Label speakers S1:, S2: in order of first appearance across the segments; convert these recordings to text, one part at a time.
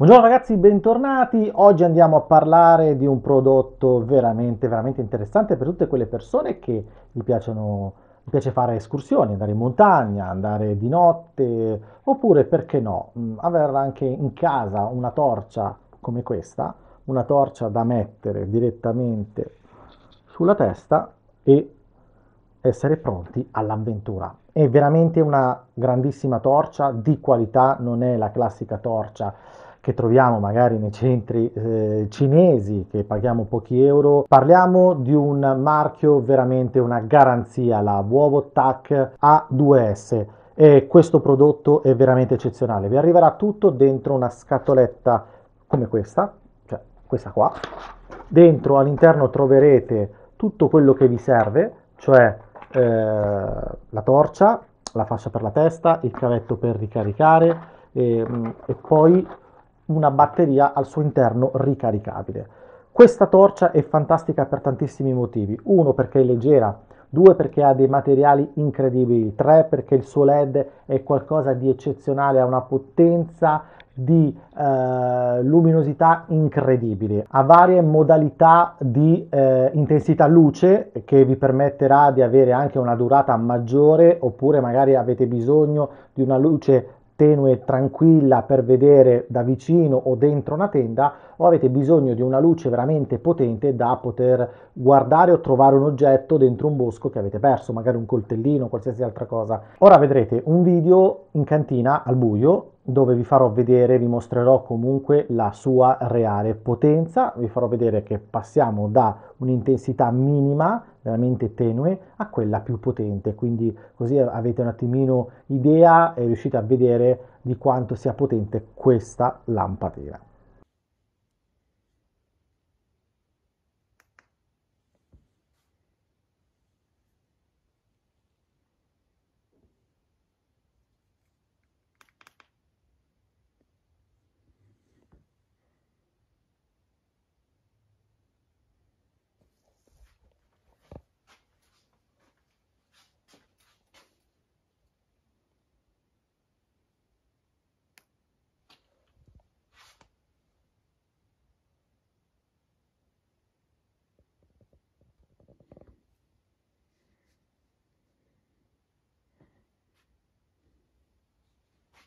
S1: Buongiorno ragazzi, bentornati. Oggi andiamo a parlare di un prodotto veramente, veramente interessante per tutte quelle persone che gli piacciono, gli piace fare escursioni, andare in montagna, andare di notte, oppure perché no, mm, avere anche in casa una torcia come questa, una torcia da mettere direttamente sulla testa e essere pronti all'avventura. È veramente una grandissima torcia di qualità, non è la classica torcia che troviamo magari nei centri eh, cinesi che paghiamo pochi euro. Parliamo di un marchio veramente una garanzia, la Uovo TAC A2S. E questo prodotto è veramente eccezionale. Vi arriverà tutto dentro una scatoletta come questa, cioè questa qua. Dentro all'interno troverete tutto quello che vi serve, cioè eh, la torcia, la fascia per la testa, il cavetto per ricaricare e, ehm, e poi una batteria al suo interno ricaricabile. Questa torcia è fantastica per tantissimi motivi. Uno perché è leggera, due perché ha dei materiali incredibili, tre perché il suo LED è qualcosa di eccezionale, ha una potenza di eh, luminosità incredibile, ha varie modalità di eh, intensità luce che vi permetterà di avere anche una durata maggiore oppure magari avete bisogno di una luce tenue e tranquilla per vedere da vicino o dentro una tenda o avete bisogno di una luce veramente potente da poter guardare o trovare un oggetto dentro un bosco che avete perso, magari un coltellino o qualsiasi altra cosa. Ora vedrete un video in cantina al buio dove vi farò vedere, vi mostrerò comunque la sua reale potenza, vi farò vedere che passiamo da un'intensità minima veramente tenue a quella più potente, quindi così avete un attimino idea e riuscite a vedere di quanto sia potente questa lampadina.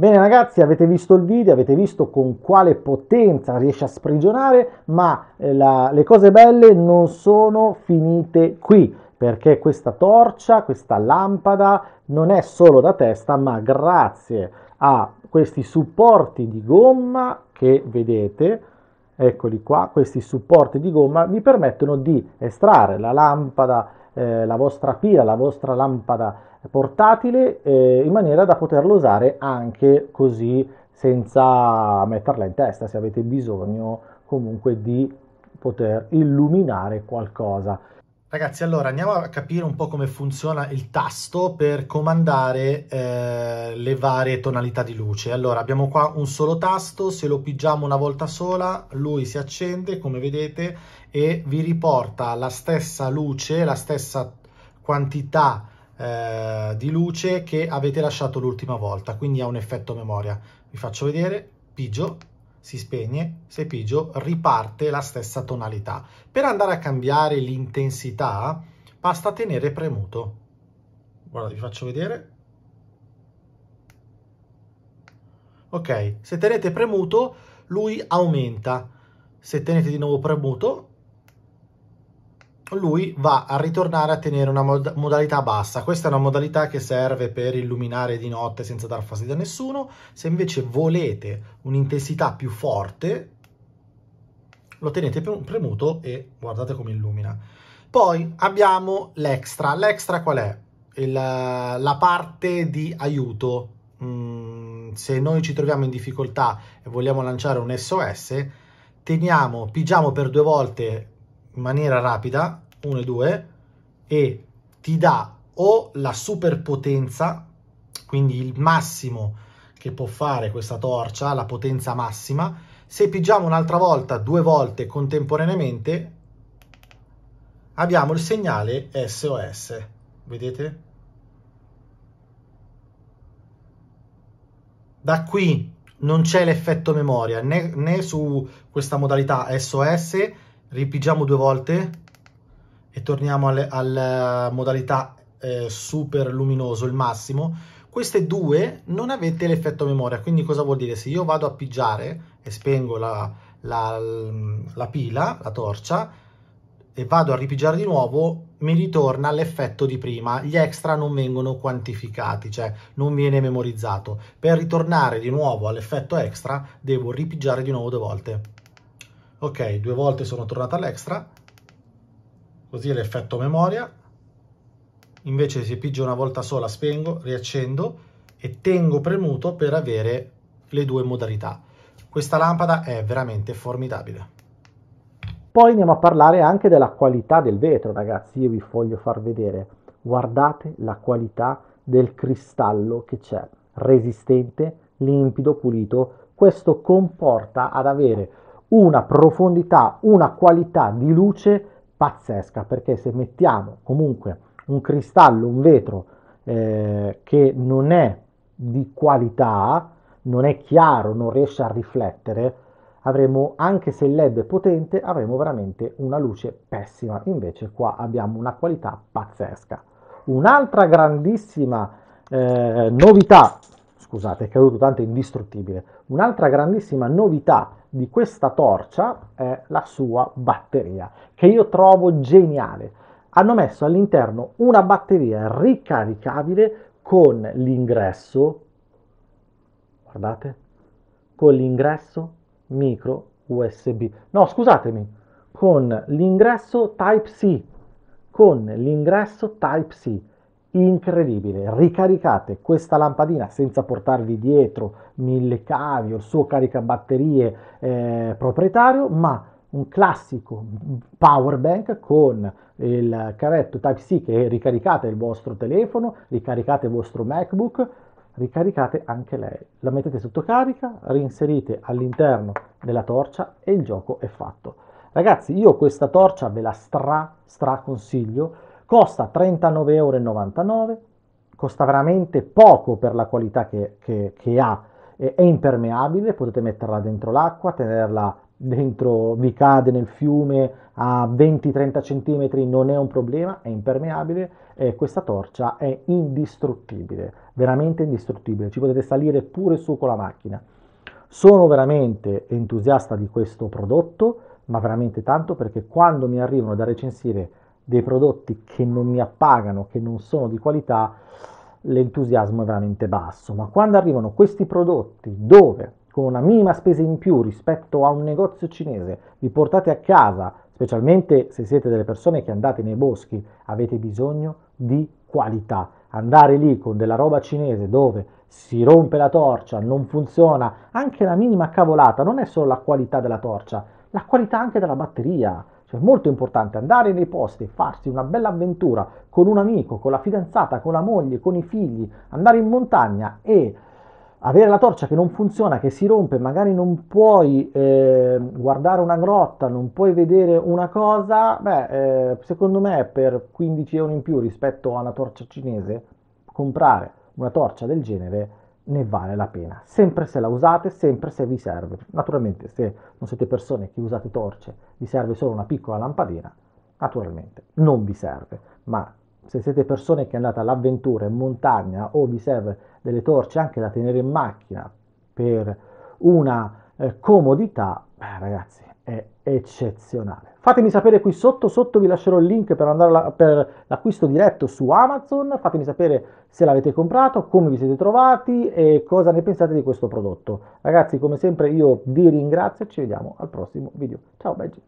S1: Bene ragazzi, avete visto il video, avete visto con quale potenza riesce a sprigionare, ma eh, la, le cose belle non sono finite qui, perché questa torcia, questa lampada non è solo da testa, ma grazie a questi supporti di gomma che vedete, Eccoli qua, questi supporti di gomma vi permettono di estrarre la lampada, eh, la vostra pila, la vostra lampada portatile eh, in maniera da poterla usare anche così senza metterla in testa se avete bisogno comunque di poter illuminare qualcosa. Ragazzi, allora andiamo a capire un po' come funziona il tasto per comandare eh, le varie tonalità di luce. Allora, abbiamo qua un solo tasto, se lo pigiamo una volta sola, lui si accende, come vedete, e vi riporta la stessa luce, la stessa quantità eh, di luce che avete lasciato l'ultima volta, quindi ha un effetto memoria. Vi faccio vedere, pigio, si spegne, se pigio, riparte la stessa tonalità. Per andare a cambiare l'intensità basta tenere premuto. Guarda, vi faccio vedere. Ok, se tenete premuto lui aumenta. Se tenete di nuovo premuto lui va a ritornare a tenere una mod- modalità bassa. Questa è una modalità che serve per illuminare di notte senza dar fastidio a nessuno. Se invece volete un'intensità più forte, lo tenete premuto e guardate come illumina. Poi abbiamo l'extra. L'extra qual è? Il, la parte di aiuto. Mm, se noi ci troviamo in difficoltà e vogliamo lanciare un SOS, teniamo, pigiamo per due volte in maniera rapida, 1 e 2, e ti dà o la superpotenza, quindi il massimo che può fare questa torcia, la potenza massima, se pigiamo un'altra volta, due volte contemporaneamente, abbiamo il segnale SOS, vedete? Da qui non c'è l'effetto memoria né, né, su questa modalità SOS ripigiamo due volte e torniamo alla eh, modalità eh, super luminoso, il massimo, queste due non avete l'effetto memoria, quindi cosa vuol dire? Se io vado a pigiare e spengo la, la, la pila, la torcia, e vado a ripigiare di nuovo, mi ritorna l'effetto di prima, gli extra non vengono quantificati, cioè non viene memorizzato. Per ritornare di nuovo all'effetto extra devo ripigiare di nuovo due volte ok due volte sono tornata all'extra così è l'effetto memoria invece se pigio una volta sola spengo riaccendo e tengo premuto per avere le due modalità questa lampada è veramente formidabile poi andiamo a parlare anche della qualità del vetro ragazzi io vi voglio far vedere guardate la qualità del cristallo che c'è resistente limpido pulito questo comporta ad avere una profondità, una qualità di luce pazzesca, perché se mettiamo comunque un cristallo, un vetro eh, che non è di qualità, non è chiaro, non riesce a riflettere, avremo, anche se il LED è potente, avremo veramente una luce pessima. Invece qua abbiamo una qualità pazzesca. Un'altra grandissima eh, novità scusate, è caduto tanto indistruttibile. Un'altra grandissima novità di questa torcia è la sua batteria, che io trovo geniale. Hanno messo all'interno una batteria ricaricabile con l'ingresso, guardate, con l'ingresso micro USB. No, scusatemi, con l'ingresso Type-C, con l'ingresso Type-C incredibile. Ricaricate questa lampadina senza portarvi dietro mille cavi o il suo caricabatterie eh, proprietario, ma un classico power bank con il caretto Type-C che ricaricate il vostro telefono, ricaricate il vostro MacBook, ricaricate anche lei. La mettete sotto carica, reinserite all'interno della torcia e il gioco è fatto. Ragazzi, io questa torcia ve la stra, stra consiglio costa 39,99 euro, costa veramente poco per la qualità che, che, che ha, è, è impermeabile, potete metterla dentro l'acqua, tenerla dentro, vi cade nel fiume a 20-30 cm, non è un problema, è impermeabile, e questa torcia è indistruttibile, veramente indistruttibile, ci potete salire pure su con la macchina. Sono veramente entusiasta di questo prodotto, ma veramente tanto perché quando mi arrivano da recensire dei prodotti che non mi appagano, che non sono di qualità, l'entusiasmo è veramente basso. Ma quando arrivano questi prodotti dove con una minima spesa in più rispetto a un negozio cinese vi portate a casa, specialmente se siete delle persone che andate nei boschi, avete bisogno di qualità. Andare lì con della roba cinese dove si rompe la torcia, non funziona, anche la minima cavolata, non è solo la qualità della torcia, la qualità anche della batteria, cioè è molto importante andare nei posti, farsi una bella avventura con un amico, con la fidanzata, con la moglie, con i figli, andare in montagna e avere la torcia che non funziona, che si rompe, magari non puoi eh, guardare una grotta, non puoi vedere una cosa, beh, eh, secondo me per 15 euro in più rispetto a una torcia cinese, comprare una torcia del genere ne vale la pena, sempre se la usate, sempre se vi serve. Naturalmente se non siete persone che usate torce, vi serve solo una piccola lampadina, naturalmente non vi serve, ma se siete persone che andate all'avventura in montagna o vi serve delle torce anche da tenere in macchina per una eh, comodità, beh, ragazzi, è eccezionale. Fatemi sapere qui sotto, sotto vi lascerò il link per, la, per l'acquisto diretto su Amazon, fatemi sapere se l'avete comprato, come vi siete trovati e cosa ne pensate di questo prodotto. Ragazzi come sempre io vi ringrazio e ci vediamo al prossimo video. Ciao Beggi!